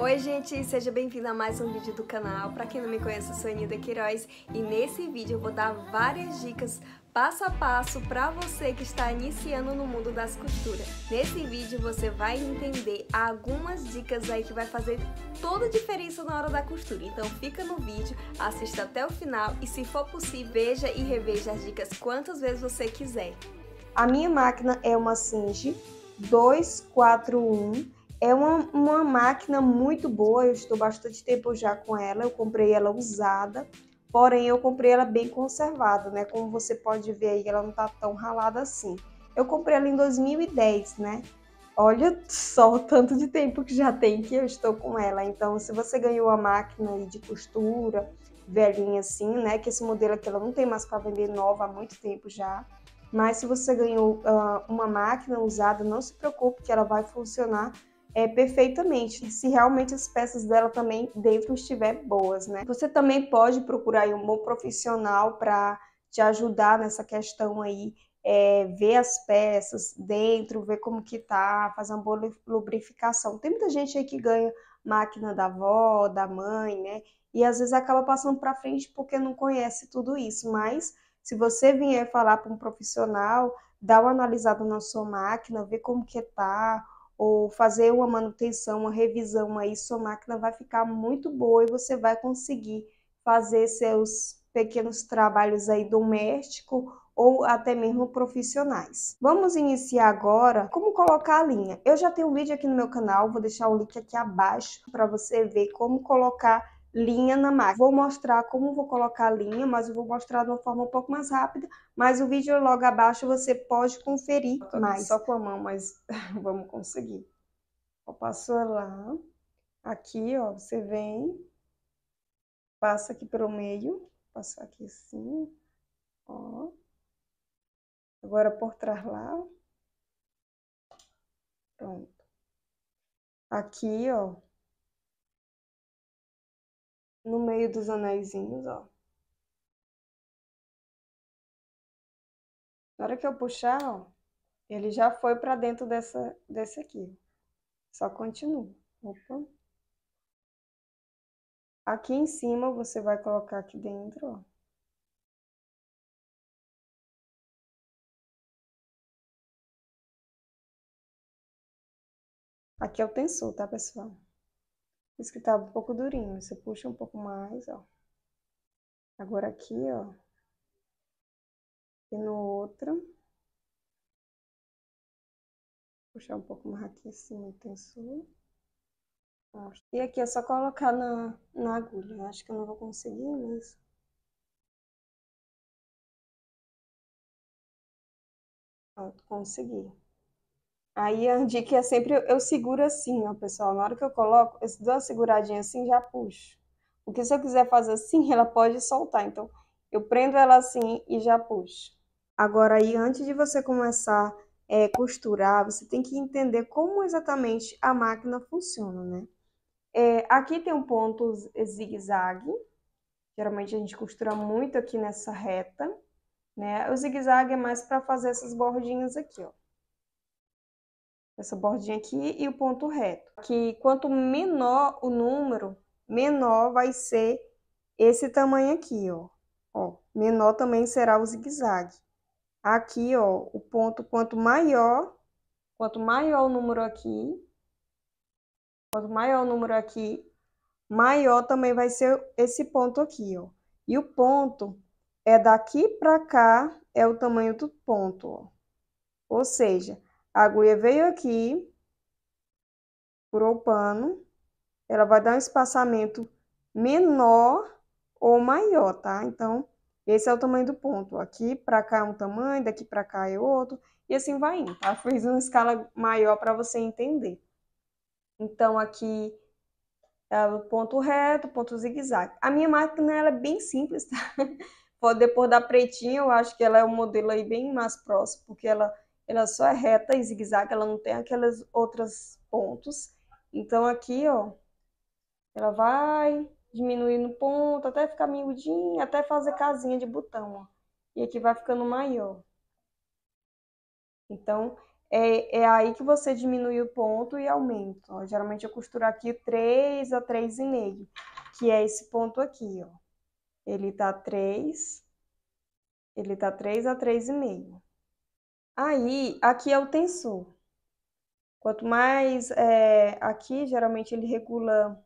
Oi gente, seja bem-vindo a mais um vídeo do canal. Para quem não me conhece, eu sou Anida Queiroz e nesse vídeo eu vou dar várias dicas passo a passo para você que está iniciando no mundo das costuras. Nesse vídeo você vai entender algumas dicas aí que vai fazer toda a diferença na hora da costura. Então fica no vídeo, assista até o final e se for possível, veja e reveja as dicas quantas vezes você quiser. A minha máquina é uma Singe 241 é uma, uma máquina muito boa, eu estou bastante tempo já com ela, eu comprei ela usada, porém eu comprei ela bem conservada, né? Como você pode ver aí, ela não tá tão ralada assim. Eu comprei ela em 2010, né? Olha só o tanto de tempo que já tem que eu estou com ela. Então, se você ganhou a máquina aí de costura, velhinha assim, né? Que esse modelo aqui ela não tem mais para vender nova há muito tempo já. Mas se você ganhou uh, uma máquina usada, não se preocupe que ela vai funcionar é, perfeitamente, se realmente as peças dela também dentro estiver boas, né? Você também pode procurar um bom profissional para te ajudar nessa questão aí, é, ver as peças dentro, ver como que tá, fazer uma boa lubrificação. Tem muita gente aí que ganha máquina da avó, da mãe, né? E às vezes acaba passando para frente porque não conhece tudo isso, mas se você vier falar para um profissional, dá uma analisada na sua máquina, ver como que tá, ou fazer uma manutenção, uma revisão aí, sua máquina vai ficar muito boa e você vai conseguir fazer seus pequenos trabalhos aí doméstico ou até mesmo profissionais. Vamos iniciar agora como colocar a linha. Eu já tenho um vídeo aqui no meu canal, vou deixar o link aqui abaixo para você ver como colocar linha na máquina. Vou mostrar como vou colocar a linha, mas eu vou mostrar de uma forma um pouco mais rápida, mas o vídeo é logo abaixo você pode conferir mais. Só com a mão, mas vamos conseguir. Ó, passou lá, aqui, ó, você vem, passa aqui pelo meio, passar aqui assim, ó. Agora por trás lá. Pronto. Aqui, ó, no meio dos anéisinhos, ó. Na hora que eu puxar, ó, ele já foi para dentro dessa, desse aqui. Só continua. Opa. Aqui em cima, você vai colocar aqui dentro, ó. Aqui é o tensor, tá, pessoal? Isso que tava tá um pouco durinho. Você puxa um pouco mais, ó. Agora aqui, ó. E no outro. Puxar um pouco mais aqui assim, cima E aqui é só colocar na, na agulha. acho que eu não vou conseguir mesmo. Pronto, consegui. Aí a dica é sempre eu, seguro assim, ó, pessoal. Na hora que eu coloco, eu dou uma seguradinha assim, já puxo. Porque se eu quiser fazer assim, ela pode soltar. Então, eu prendo ela assim e já puxo. Agora aí, antes de você começar é, costurar, você tem que entender como exatamente a máquina funciona, né? É, aqui tem um ponto zigue-zague. Geralmente a gente costura muito aqui nessa reta, né? O zigue-zague é mais para fazer essas bordinhas aqui, ó essa bordinha aqui e o ponto reto. Que quanto menor o número, menor vai ser esse tamanho aqui, ó. ó menor também será o zigue-zague. Aqui, ó, o ponto quanto maior, quanto maior o número aqui, quanto maior o número aqui, maior também vai ser esse ponto aqui, ó. E o ponto é daqui para cá, é o tamanho do ponto, ó. Ou seja, a agulha veio aqui, furou o pano, ela vai dar um espaçamento menor ou maior, tá? Então, esse é o tamanho do ponto. Aqui para cá é um tamanho, daqui para cá é outro, e assim vai indo, tá? Fiz uma escala maior para você entender. Então, aqui é o ponto reto, ponto zigue-zague. A minha máquina ela é bem simples, tá? depor da pretinha, eu acho que ela é um modelo aí bem mais próximo, porque ela ela só é reta e zigue-zague, ela não tem aqueles outros pontos. Então aqui, ó, ela vai diminuir no ponto até ficar miudinha, até fazer casinha de botão, ó. E aqui vai ficando maior. Então, é, é aí que você diminui o ponto e aumenta. Ó. Geralmente eu costuro aqui 3 a 3,5, que é esse ponto aqui, ó. Ele tá 3, ele tá 3 a 3,5. Aí, aqui é o tensor. Quanto mais é, aqui, geralmente ele regula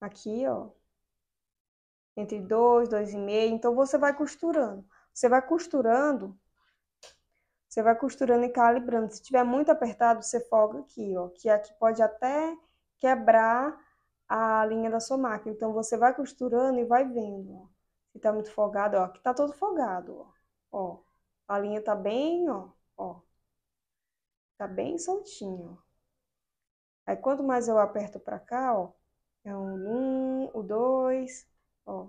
aqui, ó, entre 2, 2,5. Então, você vai costurando. Você vai costurando, você vai costurando e calibrando. Se tiver muito apertado, você folga aqui, ó, que aqui pode até quebrar a linha da sua máquina. Então, você vai costurando e vai vendo, ó. Se tá muito folgado, ó, aqui tá todo folgado, ó. ó. A linha tá bem, ó, ó. Tá bem soltinho, ó. Aí quanto mais eu aperto pra cá, ó, é o um, o um, dois, ó.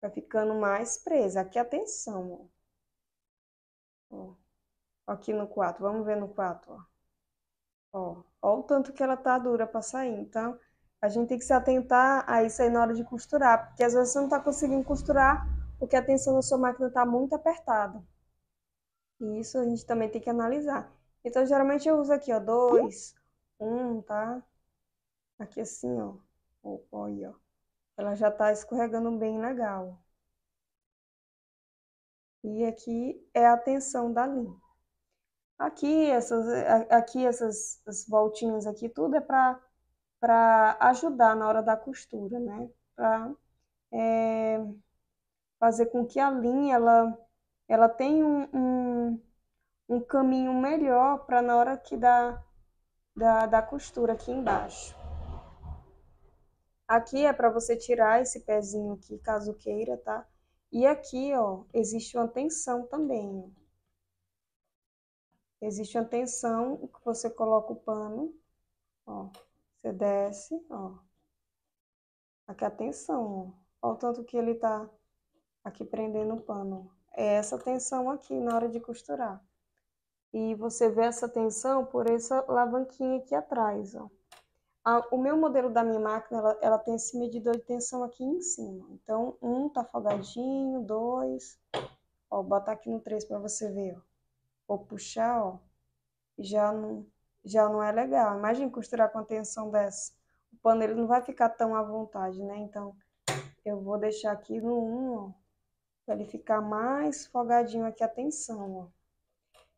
Vai ficando mais presa. Aqui, atenção, ó. ó. Aqui no 4, vamos ver no 4, ó. Ó, ó o tanto que ela tá dura pra sair. Então, a gente tem que se atentar a isso aí na hora de costurar, porque às vezes você não tá conseguindo costurar porque a tensão da sua máquina está muito apertada. E isso a gente também tem que analisar. Então, geralmente eu uso aqui, ó, dois, um, tá? Aqui assim, ó. Opa, aí, ó. Ela já tá escorregando bem legal. E aqui é a tensão da linha. Aqui, essas, aqui, essas voltinhas aqui, tudo é pra, pra ajudar na hora da costura, né? Pra... É fazer com que a linha ela, ela tenha um, um, um caminho melhor para na hora que dá da, da costura aqui embaixo. Aqui é para você tirar esse pezinho aqui, caso queira, tá? E aqui, ó, existe uma tensão também, ó. Existe uma tensão que você coloca o pano, ó. Você desce, ó. Aqui é a tensão, ó. Olha o tanto que ele tá aqui prendendo o pano. É essa tensão aqui na hora de costurar. E você vê essa tensão por essa alavanquinha aqui atrás, ó. A, o meu modelo da minha máquina, ela, ela, tem esse medidor de tensão aqui em cima. Então, um tá folgadinho, dois... Ó, botar aqui no três para você ver, ó. Vou puxar, ó. Já não, já não é legal. Imagina costurar com a tensão dessa. O pano, ele não vai ficar tão à vontade, né? Então, eu vou deixar aqui no um, ó para ele ficar mais folgadinho aqui a tensão. Ó.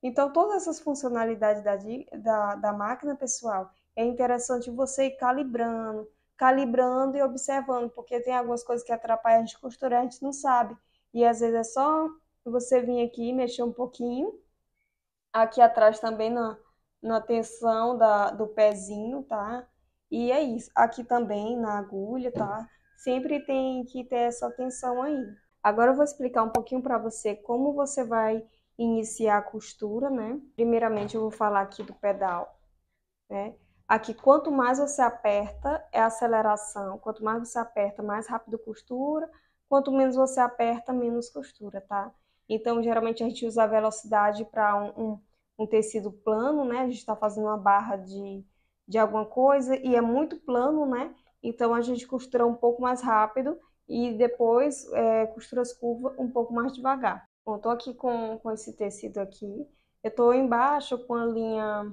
Então, todas essas funcionalidades da, da, da máquina, pessoal, é interessante você ir calibrando, calibrando e observando, porque tem algumas coisas que atrapalham a gente costurar, a gente não sabe. E às vezes é só você vir aqui mexer um pouquinho, aqui atrás também na, na tensão da, do pezinho, tá? E é isso. Aqui também na agulha, tá? Sempre tem que ter essa atenção aí. Agora eu vou explicar um pouquinho para você como você vai iniciar a costura, né? Primeiramente eu vou falar aqui do pedal, né? Aqui, quanto mais você aperta, é aceleração. Quanto mais você aperta, mais rápido costura. Quanto menos você aperta, menos costura, tá? Então, geralmente a gente usa a velocidade para um, um, um, tecido plano, né? A gente está fazendo uma barra de, de alguma coisa e é muito plano, né? Então, a gente costura um pouco mais rápido e depois é, costura as curvas um pouco mais devagar. Bom, tô aqui com, com esse tecido aqui. Eu tô embaixo com a linha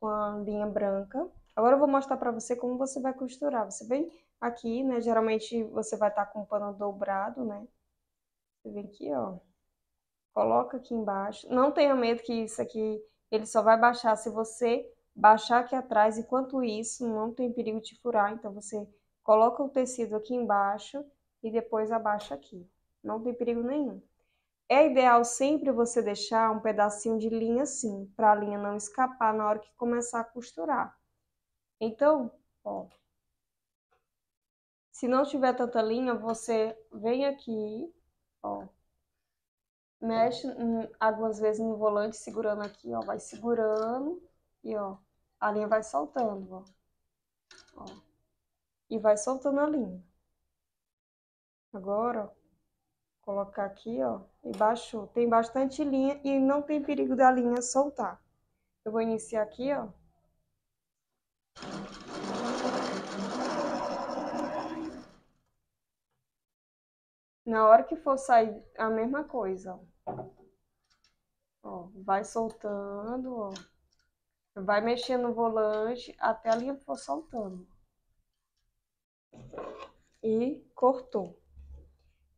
com a linha branca. Agora eu vou mostrar para você como você vai costurar. Você vem aqui, né? Geralmente você vai estar tá com o pano dobrado, né? Você vem aqui, ó. Coloca aqui embaixo. Não tenha medo que isso aqui ele só vai baixar se você baixar aqui atrás. Enquanto isso, não tem perigo de furar. Então você coloca o tecido aqui embaixo e depois abaixa aqui. Não tem perigo nenhum. É ideal sempre você deixar um pedacinho de linha assim, para a linha não escapar na hora que começar a costurar. Então, ó, se não tiver tanta linha, você vem aqui, ó, mexe algumas vezes no volante, segurando aqui, ó, vai segurando e ó, a linha vai soltando, ó, ó e vai soltando a linha. Agora, ó, colocar aqui, ó, e baixou. Tem bastante linha e não tem perigo da linha soltar. Eu vou iniciar aqui, ó. Na hora que for sair a mesma coisa, ó. ó vai soltando, ó. Vai mexendo no volante até a linha for soltando. E cortou.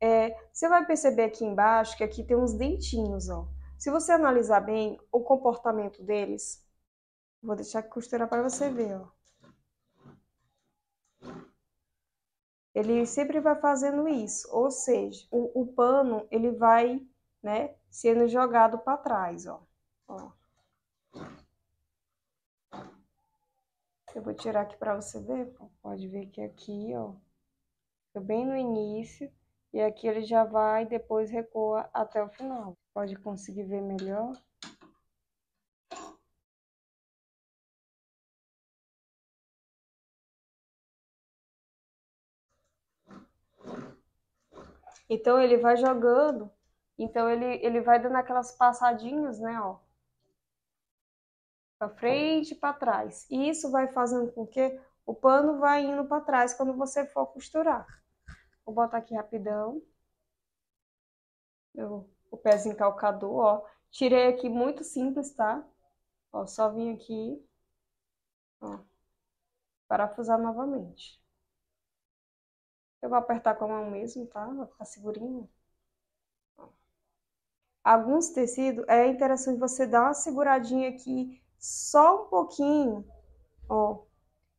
É, você vai perceber aqui embaixo que aqui tem uns dentinhos, ó. Se você analisar bem o comportamento deles, vou deixar costurar para você ver, ó. Ele sempre vai fazendo isso, ou seja, o, o pano ele vai, né, sendo jogado para trás, ó. ó. Eu vou tirar aqui para você ver, pode ver que aqui, ó, bem no início. E aqui ele já vai e depois recua até o final. Pode conseguir ver melhor. Então ele vai jogando, então ele, ele vai dando aquelas passadinhas, né, ó. Para frente e para trás. E isso vai fazendo com que o pano vai indo para trás quando você for costurar. Vou botar aqui rapidão. o pezinho calcador, ó. Tirei aqui muito simples, tá? Ó, só vim aqui, ó, parafusar novamente. Eu vou apertar com a mão mesmo, tá? Vai ficar segurinho. Ó. Alguns tecidos, é interessante você dar uma seguradinha aqui, só um pouquinho, ó,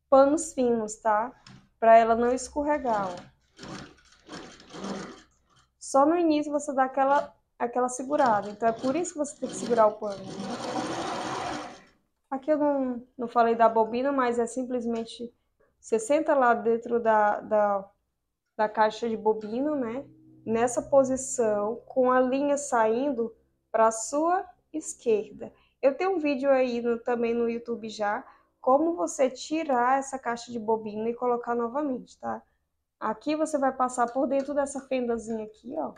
panos finos, tá? Pra ela não escorregar, ó só no início você dá aquela, aquela segurada. Então é por isso que você tem que segurar o pano. Aqui eu não, não falei da bobina, mas é simplesmente você senta lá dentro da, da, da caixa de bobina, né? Nessa posição, com a linha saindo para a sua esquerda. Eu tenho um vídeo aí no, também no YouTube já, como você tirar essa caixa de bobina e colocar novamente, tá? Aqui você vai passar por dentro dessa fendazinha aqui, ó.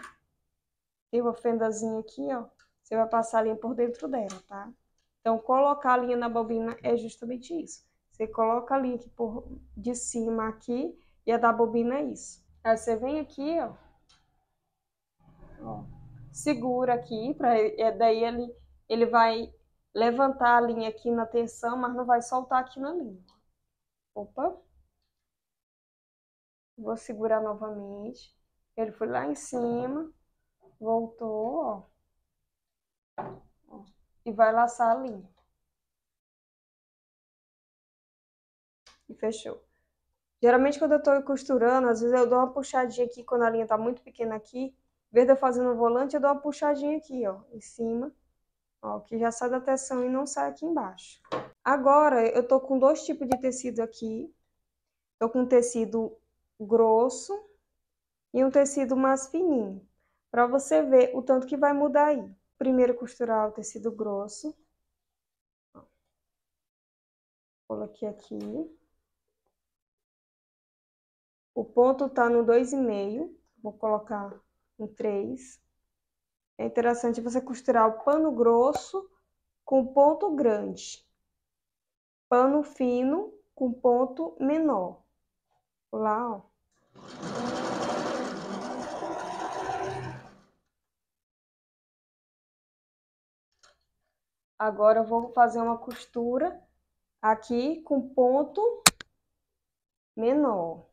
Tem uma fendazinha aqui, ó. Você vai passar a linha por dentro dela, tá? Então, colocar a linha na bobina é justamente isso. Você coloca a linha aqui por, de cima aqui e a da bobina é isso. Aí você vem aqui, ó. ó segura aqui, pra, é, daí ele, ele vai levantar a linha aqui na tensão, mas não vai soltar aqui na linha. Opa! Vou segurar novamente. Ele foi lá em cima, voltou, ó. e vai laçar a linha E fechou. Geralmente quando eu tô costurando, às vezes eu dou uma puxadinha aqui, quando a linha tá muito pequena aqui, em vez de eu fazer no volante, eu dou uma puxadinha aqui, ó, em cima, ó, que já sai da tensão e não sai aqui embaixo. Agora, eu tô com dois tipos de tecido aqui. Tô com tecido grosso e um tecido mais fininho, para você ver o tanto que vai mudar aí. Primeiro costurar o tecido grosso. Coloquei aqui. O ponto tá no 2,5, vou colocar um 3. É interessante você costurar o pano grosso com ponto grande. Pano fino com ponto menor. Lá, ó. Agora eu vou fazer uma costura aqui com ponto menor.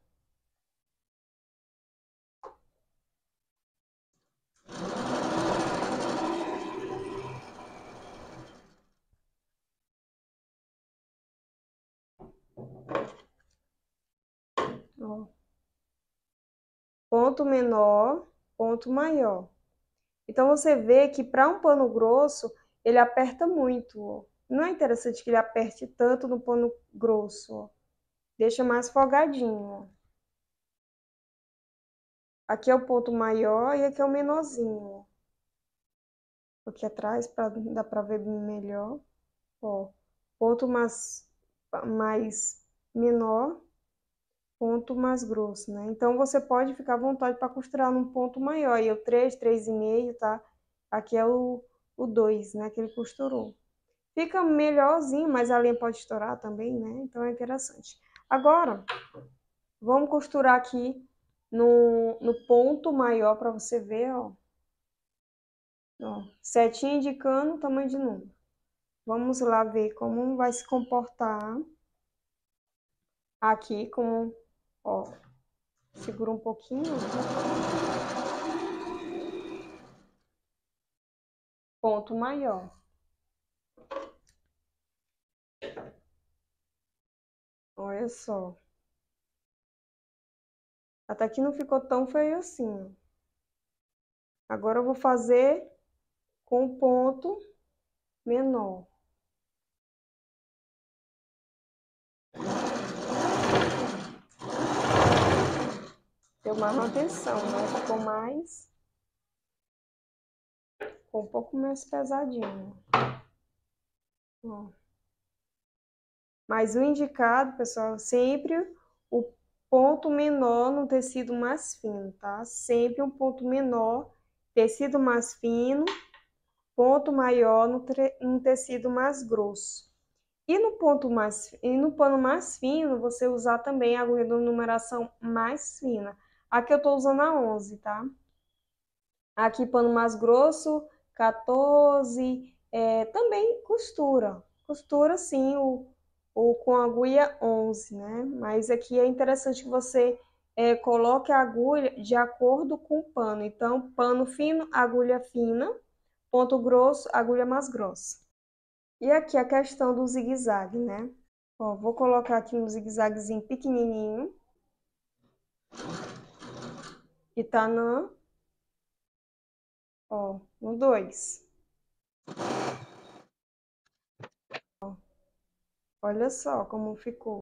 ponto menor, ponto maior. Então você vê que para um pano grosso, ele aperta muito. Ó. Não é interessante que ele aperte tanto no pano grosso. Ó. Deixa mais folgadinho. Ó. Aqui é o ponto maior e aqui é o menorzinho. Aqui atrás para dá para ver melhor. Ó, ponto mais mais menor ponto mais grosso, né? Então você pode ficar à vontade para costurar num ponto maior. E o 3, 3,5, tá? Aqui é o, o 2, né? Que ele costurou. Fica melhorzinho, mas a linha pode estourar também, né? Então é interessante. Agora, vamos costurar aqui no, no ponto maior para você ver, ó. ó. Setinha indicando o tamanho de número. Vamos lá ver como vai se comportar aqui como Ó, segura um pouquinho. Ponto maior. Olha só. Até que não ficou tão feio assim. Agora eu vou fazer com ponto menor. ter uma manutenção, né? Ficou mais... Ficou um pouco mais pesadinho. Ó. Mas o indicado, pessoal, é sempre o ponto menor no tecido mais fino, tá? Sempre um ponto menor, tecido mais fino, ponto maior no, no tecido mais grosso. E no ponto mais e no pano mais fino, você usar também a agulha de numeração mais fina. Aqui eu estou usando a 11, tá? Aqui pano mais grosso, 14. É, também costura. Costura sim o, o com agulha 11, né? Mas aqui é interessante que você é, coloque a agulha de acordo com o pano. Então, pano fino, agulha fina, ponto grosso, agulha mais grossa. E aqui a questão do zigue-zague, né? Ó, vou colocar aqui um zigue-zaguezinho pequenininho e tá na, ó, no 2. Olha só como ficou.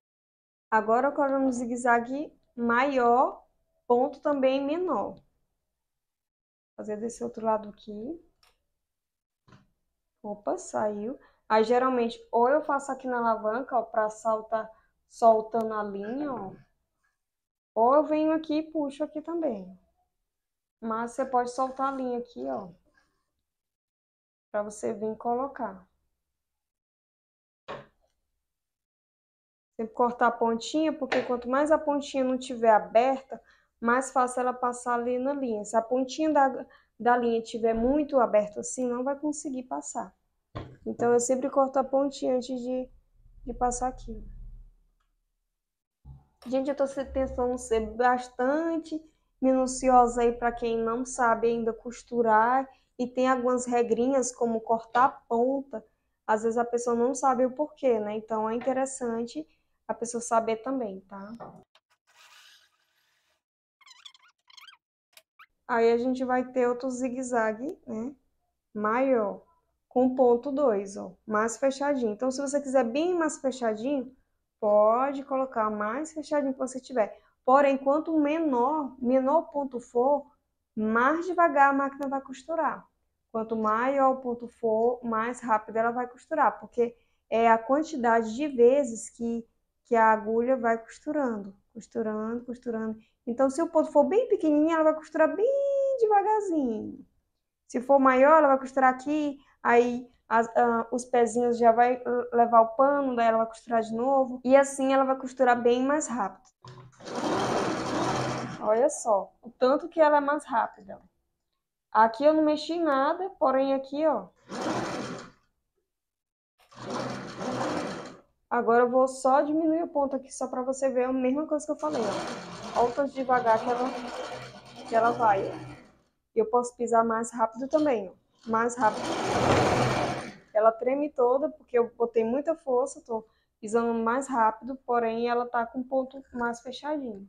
Agora eu coloco no zigue-zague maior, ponto também menor. Fazer desse outro lado aqui. Opa, saiu. Aí, geralmente, ou eu faço aqui na alavanca, ó, pra saltar, soltando a linha, ó. Ou eu venho aqui e puxo aqui também, mas você pode soltar a linha aqui, ó. Pra você vir colocar. Sempre cortar a pontinha, porque quanto mais a pontinha não tiver aberta, mais fácil ela passar ali na linha. Se a pontinha da, da linha tiver muito aberta assim, não vai conseguir passar. Então, eu sempre corto a pontinha antes de, de passar aqui. Gente, eu tô tentando ser bastante minuciosa aí para quem não sabe ainda costurar e tem algumas regrinhas como cortar a ponta. Às vezes a pessoa não sabe o porquê, né? Então é interessante a pessoa saber também, tá? Aí a gente vai ter outro zigue-zague, né? Maior, com ponto 2, ó, mais fechadinho. Então, se você quiser bem mais fechadinho, pode colocar mais fechadinho que você tiver. Porém, quanto menor, menor o ponto for, mais devagar a máquina vai costurar. Quanto maior o ponto for, mais rápido ela vai costurar, porque é a quantidade de vezes que, que a agulha vai costurando, costurando, costurando. Então, se o ponto for bem pequenininho, ela vai costurar bem devagarzinho. Se for maior, ela vai costurar aqui, aí as, uh, os pezinhos já vai ah, levar o pano, daí ela vai costurar de novo. E assim ela vai costurar bem mais rápido. Olha só, o tanto que ela é mais rápida. Aqui eu não mexi em nada, porém aqui, ó. Agora eu vou só diminuir o ponto aqui, só para você ver a mesma coisa que eu falei, ó. Olha o tanto devagar que ela, que ela vai, ó. Eu posso pisar mais rápido também, ó. Mais rápido. Ela treme toda, porque eu botei muita força, tô pisando mais rápido, porém ela tá com o ponto mais fechadinho.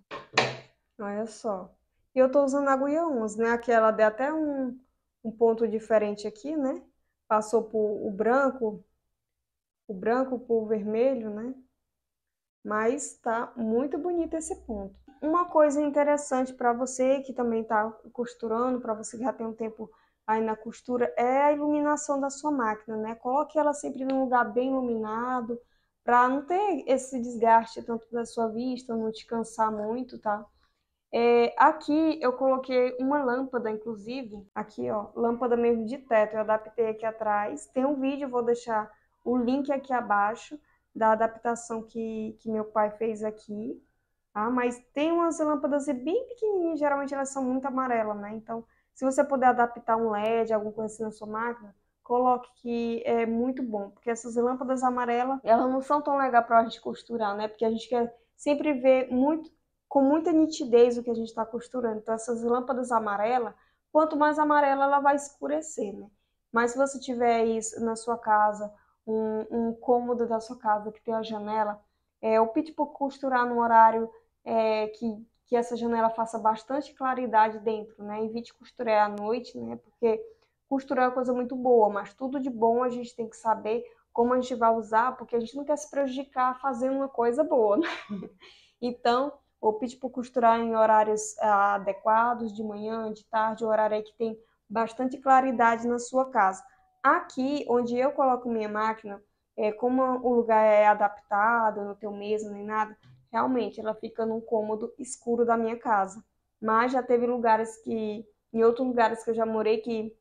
Olha só. E eu tô usando a agulha 11, né? Aqui ela deu até um, um ponto diferente aqui, né? Passou por o branco, o branco por vermelho, né? Mas tá muito bonito esse ponto. Uma coisa interessante para você que também tá costurando, para você que já tem um tempo aí na costura, é a iluminação da sua máquina, né? Coloque ela sempre num lugar bem iluminado, para não ter esse desgaste tanto da sua vista, não te cansar muito, tá? É, aqui eu coloquei uma lâmpada, inclusive, aqui ó, lâmpada mesmo de teto, eu adaptei aqui atrás. Tem um vídeo, vou deixar o link aqui abaixo da adaptação que, que meu pai fez aqui, tá? Mas tem umas lâmpadas bem pequenininhas, geralmente elas são muito amarelas, né? Então, se você puder adaptar um LED, alguma coisa assim na sua máquina, coloque que é muito bom, porque essas lâmpadas amarelas, elas não são tão legais para a gente costurar, né? Porque a gente quer sempre ver muito com muita nitidez o que a gente está costurando. Então, essas lâmpadas amarelas, quanto mais amarela ela vai escurecer, né? Mas se você tiver isso na sua casa, um, um cômodo da sua casa que tem a janela, é, opte por costurar num horário é, que, que essa janela faça bastante claridade dentro, né? Evite costurar à noite, né? Porque costurar é coisa muito boa, mas tudo de bom a gente tem que saber como a gente vai usar, porque a gente não quer se prejudicar fazendo uma coisa boa, né? Então, ou pedir para costurar em horários ah, adequados, de manhã, de tarde, um horário aí que tem bastante claridade na sua casa. Aqui, onde eu coloco minha máquina, é, como o lugar é adaptado, não tem mesa nem nada, realmente ela fica num cômodo escuro da minha casa. Mas já teve lugares que, em outros lugares que eu já morei, que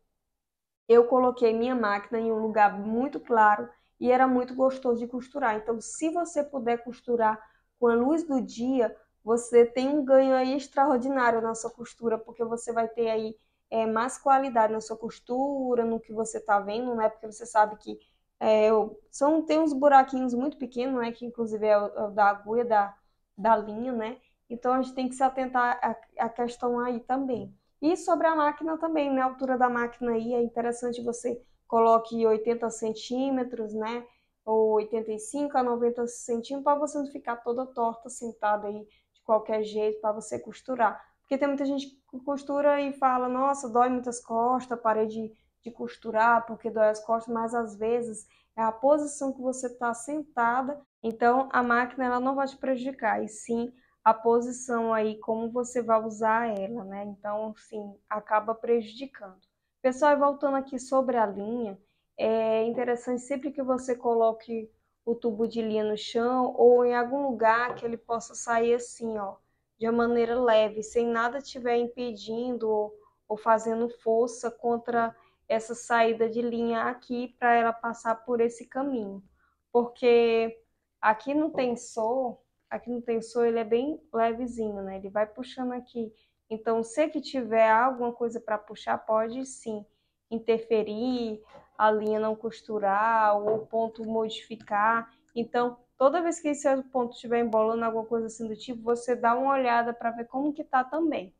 eu coloquei minha máquina em um lugar muito claro e era muito gostoso de costurar. Então, se você puder costurar com a luz do dia, você tem um ganho aí extraordinário na sua costura, porque você vai ter aí é, mais qualidade na sua costura, no que você está vendo, né? Porque você sabe que é, são, tem uns buraquinhos muito pequenos, né? Que inclusive é o, é o da agulha, da, da linha, né? Então a gente tem que se atentar à, questão aí também. E sobre a máquina também, né? A altura da máquina aí é interessante você coloque 80 centímetros, né? Ou 85 a 90 centímetros, para você não ficar toda torta sentada aí qualquer jeito para você costurar. Porque tem muita gente que costura e fala, nossa, dói muitas costas, parei de, de costurar porque dói as costas, mas às vezes é a posição que você está sentada, então a máquina ela não vai te prejudicar, e sim a posição aí, como você vai usar ela, né? Então, sim, acaba prejudicando. Pessoal, voltando aqui sobre a linha, é interessante sempre que você coloque o tubo de linha no chão ou em algum lugar que ele possa sair assim, ó, de uma maneira leve, sem nada estiver impedindo ou, ou fazendo força contra essa saída de linha aqui para ela passar por esse caminho. Porque aqui no tensor, aqui no tensor ele é bem levezinho, né? Ele vai puxando aqui. Então, se que tiver alguma coisa para puxar, pode sim interferir a linha não costurar ou o ponto modificar. Então, toda vez que esse ponto estiver embolando alguma coisa assim do tipo, você dá uma olhada para ver como que tá também.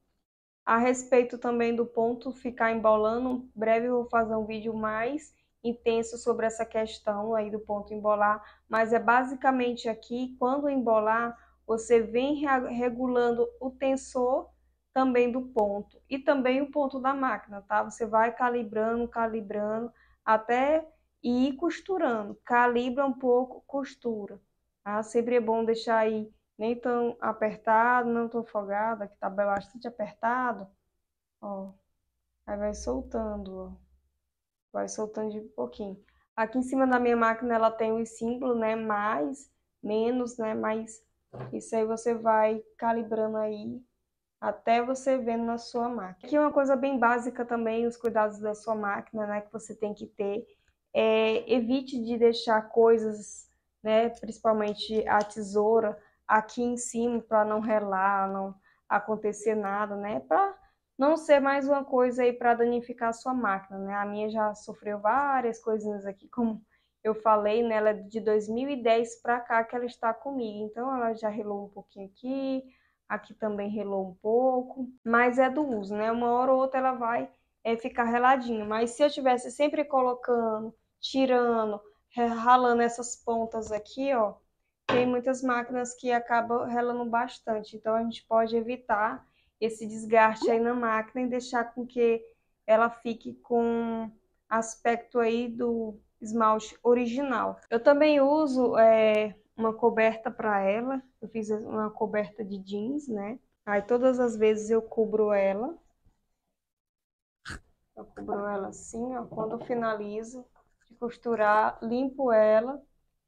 A respeito também do ponto ficar embolando, em breve eu vou fazer um vídeo mais intenso sobre essa questão aí do ponto embolar, mas é basicamente aqui, quando embolar, você vem regulando o tensor também do ponto e também o ponto da máquina, tá? Você vai calibrando, calibrando até e ir costurando. Calibra um pouco, costura. ah Sempre é bom deixar aí nem tão apertado, não tão folgado, que tá bastante apertado. Ó, aí vai soltando, ó. Vai soltando de pouquinho. Aqui em cima da minha máquina ela tem os símbolos, né? Mais, menos, né? Mas isso aí você vai calibrando aí até você vendo na sua máquina. Aqui é uma coisa bem básica também, os cuidados da sua máquina, né, que você tem que ter. É, evite de deixar coisas, né, principalmente a tesoura, aqui em cima para não relar, não acontecer nada, né, para não ser mais uma coisa aí para danificar a sua máquina, né? A minha já sofreu várias coisinhas aqui, como eu falei, né? Ela é de 2010 para cá que ela está comigo, então ela já relou um pouquinho aqui, aqui também relou um pouco, mas é do uso, né? Uma hora ou outra ela vai é, ficar reladinha, mas se eu tivesse sempre colocando, tirando, ralando essas pontas aqui, ó, tem muitas máquinas que acabam relando bastante, então a gente pode evitar esse desgaste aí na máquina e deixar com que ela fique com aspecto aí do esmalte original. Eu também uso é, uma coberta para ela, eu fiz uma coberta de jeans, né? Aí todas as vezes eu cubro ela. Eu cubro ela assim, ó. Quando eu finalizo de costurar, limpo ela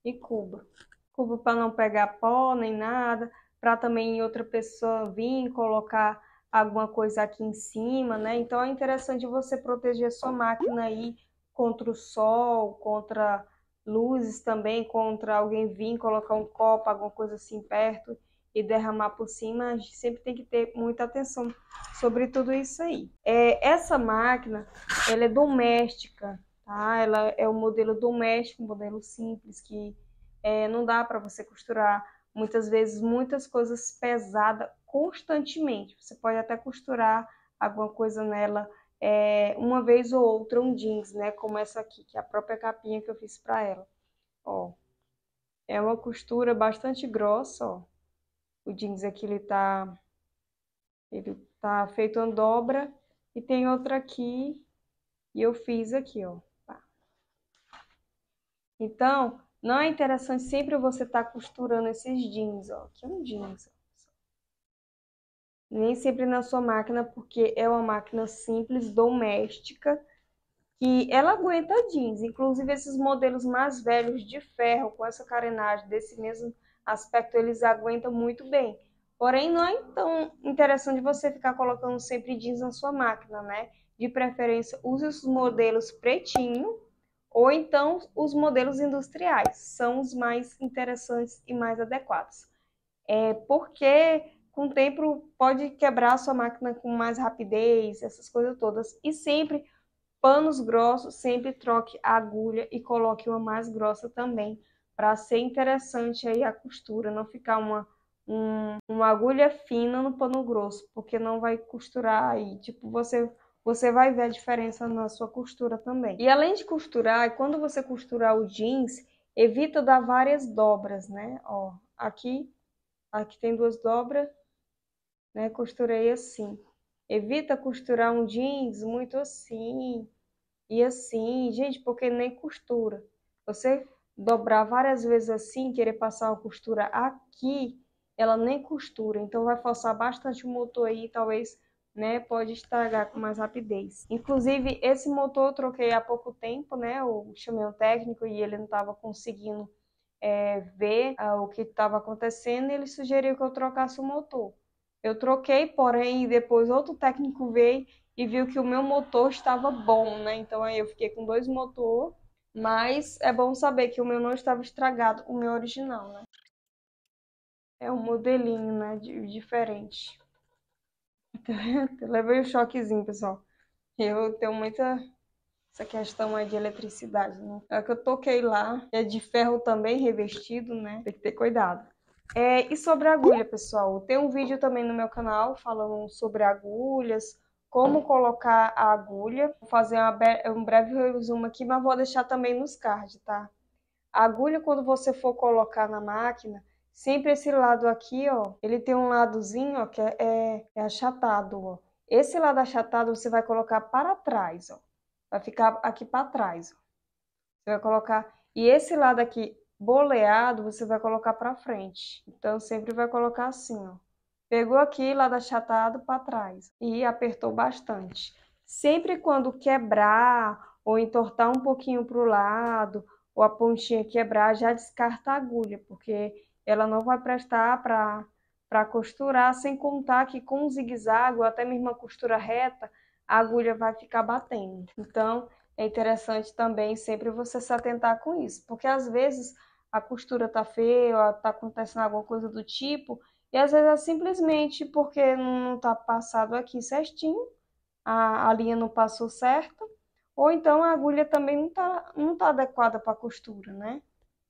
e cubro. Cubro para não pegar pó nem nada, para também outra pessoa vir colocar alguma coisa aqui em cima, né? Então é interessante você proteger sua máquina aí contra o sol, contra luzes também contra alguém vir, colocar um copo, alguma coisa assim perto e derramar por cima, a gente sempre tem que ter muita atenção sobre tudo isso aí. É, essa máquina, ela é doméstica, tá? Ela é um modelo doméstico, um modelo simples que é, não dá para você costurar muitas vezes muitas coisas pesadas constantemente. Você pode até costurar alguma coisa nela é, uma vez ou outra um jeans, né? Como essa aqui, que é a própria capinha que eu fiz para ela. Ó, é uma costura bastante grossa, ó. O jeans aqui, ele tá, ele tá feito uma dobra. E tem outra aqui, e eu fiz aqui, ó. Tá. Então, não é interessante sempre você estar tá costurando esses jeans, ó. Aqui é um jeans, ó nem sempre na sua máquina, porque é uma máquina simples, doméstica, que ela aguenta jeans. Inclusive, esses modelos mais velhos de ferro, com essa carenagem desse mesmo aspecto, eles aguentam muito bem. Porém, não é tão interessante você ficar colocando sempre jeans na sua máquina, né? De preferência, use os modelos pretinho ou então os modelos industriais. São os mais interessantes e mais adequados. É porque com o tempo pode quebrar a sua máquina com mais rapidez, essas coisas todas. E sempre panos grossos, sempre troque a agulha e coloque uma mais grossa também, para ser interessante aí a costura, não ficar uma um, uma agulha fina no pano grosso, porque não vai costurar aí, tipo, você você vai ver a diferença na sua costura também. E além de costurar, é quando você costurar o jeans, evita dar várias dobras, né? Ó, aqui aqui tem duas dobras, né? Costurei assim. Evita costurar um jeans muito assim e assim, gente, porque nem costura. Você dobrar várias vezes assim, querer passar a costura aqui, ela nem costura, então vai forçar bastante o motor aí, talvez, né, pode estragar com mais rapidez. Inclusive, esse motor eu troquei há pouco tempo, né, eu chamei um técnico e ele não estava conseguindo é, ver ah, o que estava acontecendo, ele sugeriu que eu trocasse o motor. Eu troquei, porém, depois outro técnico veio e viu que o meu motor estava bom, né? Então aí eu fiquei com dois motor, mas é bom saber que o meu não estava estragado, o meu original, né? É um modelinho, né? diferente. Eu levei um choquezinho, pessoal. Eu tenho muita essa questão aí de eletricidade, né? É que eu toquei lá, é de ferro também revestido, né? Tem que ter cuidado. É, e sobre agulha, pessoal, tem um vídeo também no meu canal falando sobre agulhas, como colocar a agulha. Vou fazer um breve resumo aqui, mas vou deixar também nos cards, tá? A agulha, quando você for colocar na máquina, sempre esse lado aqui, ó, ele tem um ladozinho, ó, que é, é, é achatado, ó. Esse lado achatado você vai colocar para trás, ó. Vai ficar aqui para trás, ó. Você vai colocar... E esse lado aqui boleado, você vai colocar para frente. Então, sempre vai colocar assim, ó. Pegou aqui, lado achatado, para trás. E apertou bastante. Sempre quando quebrar ou entortar um pouquinho para o lado, ou a pontinha quebrar, já descarta a agulha, porque ela não vai prestar para para costurar, sem contar que com zigue-zague, ou até mesmo a costura reta, a agulha vai ficar batendo. Então, é interessante também sempre você se atentar com isso, porque às vezes a costura tá feia, tá acontecendo alguma coisa do tipo, e às vezes é simplesmente porque não tá passado aqui certinho, a, a linha não passou certa, ou então a agulha também não tá, não tá adequada para costura, né?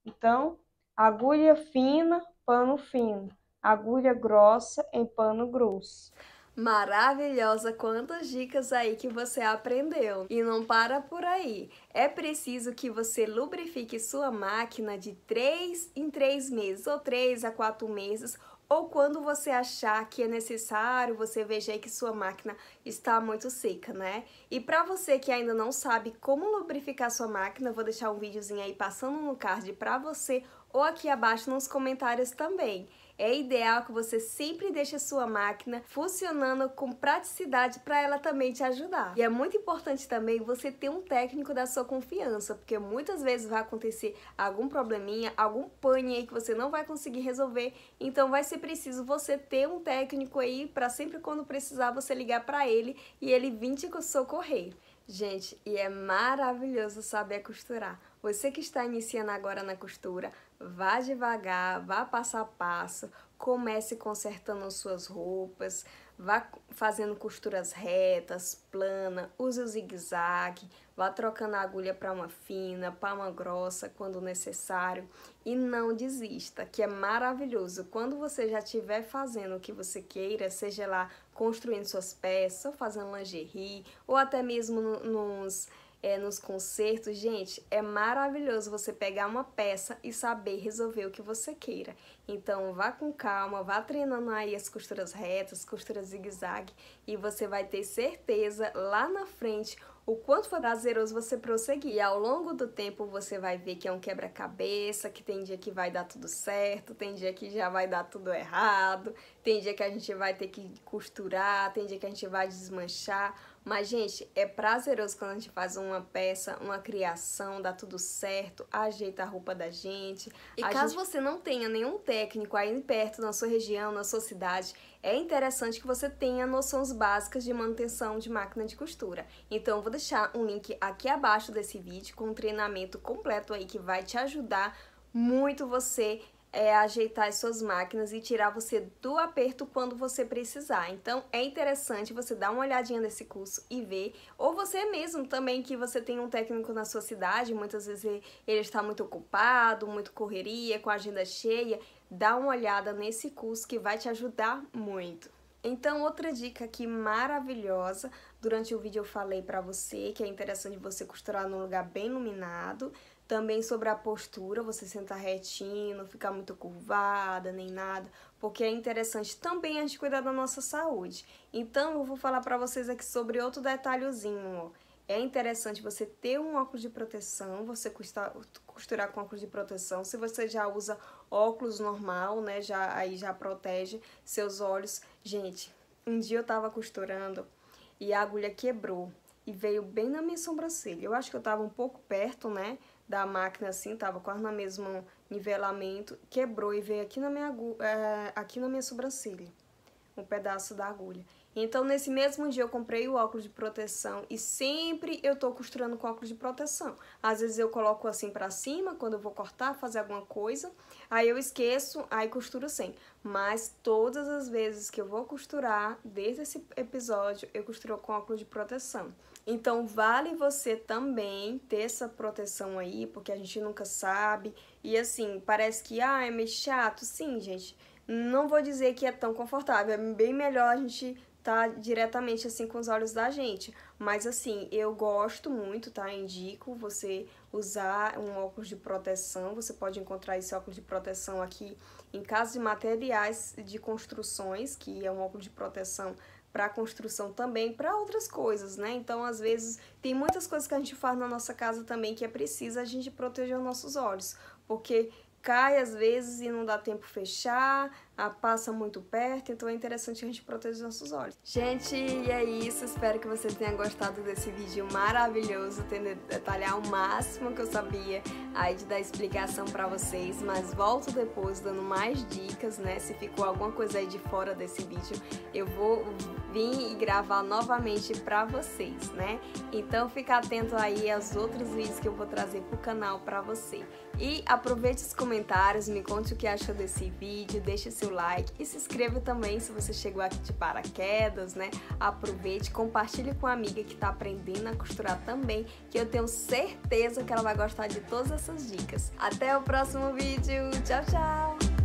Então, agulha fina, pano fino, agulha grossa em pano grosso. Maravilhosa quantas dicas aí que você aprendeu. E não para por aí. É preciso que você lubrifique sua máquina de 3 em 3 meses ou 3 a 4 meses ou quando você achar que é necessário, você veja que sua máquina está muito seca, né? E para você que ainda não sabe como lubrificar sua máquina, vou deixar um videozinho aí passando no card para você ou aqui abaixo nos comentários também. É ideal que você sempre deixe a sua máquina funcionando com praticidade para ela também te ajudar. E é muito importante também você ter um técnico da sua confiança, porque muitas vezes vai acontecer algum probleminha, algum pane aí que você não vai conseguir resolver, então vai ser preciso você ter um técnico aí para sempre quando precisar você ligar para ele e ele vir te socorrer. Gente, e é maravilhoso saber costurar. Você que está iniciando agora na costura, Vá devagar, vá passo a passo, comece consertando suas roupas, vá fazendo costuras retas, plana, use o zigue-zague, vá trocando a agulha para uma fina, para uma grossa quando necessário e não desista, que é maravilhoso. Quando você já estiver fazendo o que você queira, seja lá construindo suas peças, ou fazendo lingerie, ou até mesmo nos é, nos concertos, gente, é maravilhoso você pegar uma peça e saber resolver o que você queira. Então vá com calma, vá treinando aí as costuras retas, costuras zigue-zague e você vai ter certeza lá na frente o quanto for prazeroso você prosseguir. E ao longo do tempo você vai ver que é um quebra-cabeça, que tem dia que vai dar tudo certo, tem dia que já vai dar tudo errado, tem dia que a gente vai ter que costurar, tem dia que a gente vai desmanchar mas, gente, é prazeroso quando a gente faz uma peça, uma criação, dá tudo certo, ajeita a roupa da gente. E caso gente... você não tenha nenhum técnico aí perto, na sua região, na sua cidade, é interessante que você tenha noções básicas de manutenção de máquina de costura. Então, eu vou deixar um link aqui abaixo desse vídeo com um treinamento completo aí que vai te ajudar muito você é, ajeitar as suas máquinas e tirar você do aperto quando você precisar. Então é interessante você dar uma olhadinha nesse curso e ver, ou você mesmo também que você tem um técnico na sua cidade, muitas vezes ele está muito ocupado, muito correria, com a agenda cheia, dá uma olhada nesse curso que vai te ajudar muito. Então, outra dica aqui maravilhosa, durante o vídeo eu falei para você que é interessante você costurar num lugar bem iluminado, também sobre a postura, você sentar retinho, não ficar muito curvada nem nada, porque é interessante também a gente cuidar da nossa saúde. Então, eu vou falar para vocês aqui sobre outro detalhezinho, ó. É interessante você ter um óculos de proteção, você costurar com óculos de proteção. Se você já usa óculos normal, né, já, aí já protege seus olhos. Gente, um dia eu tava costurando e a agulha quebrou e veio bem na minha sobrancelha. Eu acho que eu tava um pouco perto, né, da máquina assim, tava quase na mesma nivelamento, quebrou e veio aqui na minha, é, aqui na minha sobrancelha, um pedaço da agulha. Então, nesse mesmo dia, eu comprei o óculos de proteção e sempre eu tô costurando com óculos de proteção. Às vezes eu coloco assim pra cima, quando eu vou cortar, fazer alguma coisa, aí eu esqueço, aí costuro sem. Mas todas as vezes que eu vou costurar, desde esse episódio, eu costuro com óculos de proteção. Então, vale você também ter essa proteção aí, porque a gente nunca sabe. E assim, parece que, ah, é meio chato. Sim, gente, não vou dizer que é tão confortável. É bem melhor a gente tá diretamente assim com os olhos da gente. Mas assim, eu gosto muito, tá? Indico você usar um óculos de proteção. Você pode encontrar esse óculos de proteção aqui em casos de materiais de construções, que é um óculos de proteção para construção também, para outras coisas, né? Então, às vezes, tem muitas coisas que a gente faz na nossa casa também que é preciso a gente proteger os nossos olhos, porque cai às vezes e não dá tempo fechar, a passa muito perto, então é interessante a gente proteger os nossos olhos. Gente, e é isso. Espero que vocês tenham gostado desse vídeo maravilhoso, tendo detalhar o máximo que eu sabia aí de dar explicação para vocês, mas volto depois dando mais dicas, né? Se ficou alguma coisa aí de fora desse vídeo, eu vou vir e gravar novamente para vocês, né? Então fica atento aí aos outros vídeos que eu vou trazer pro canal para você. E aproveite os comentários, me conte o que achou desse vídeo, deixe seu seu like e se inscreva também se você chegou aqui de paraquedas, né? Aproveite, compartilhe com a amiga que está aprendendo a costurar também, que eu tenho certeza que ela vai gostar de todas essas dicas. Até o próximo vídeo, tchau, tchau!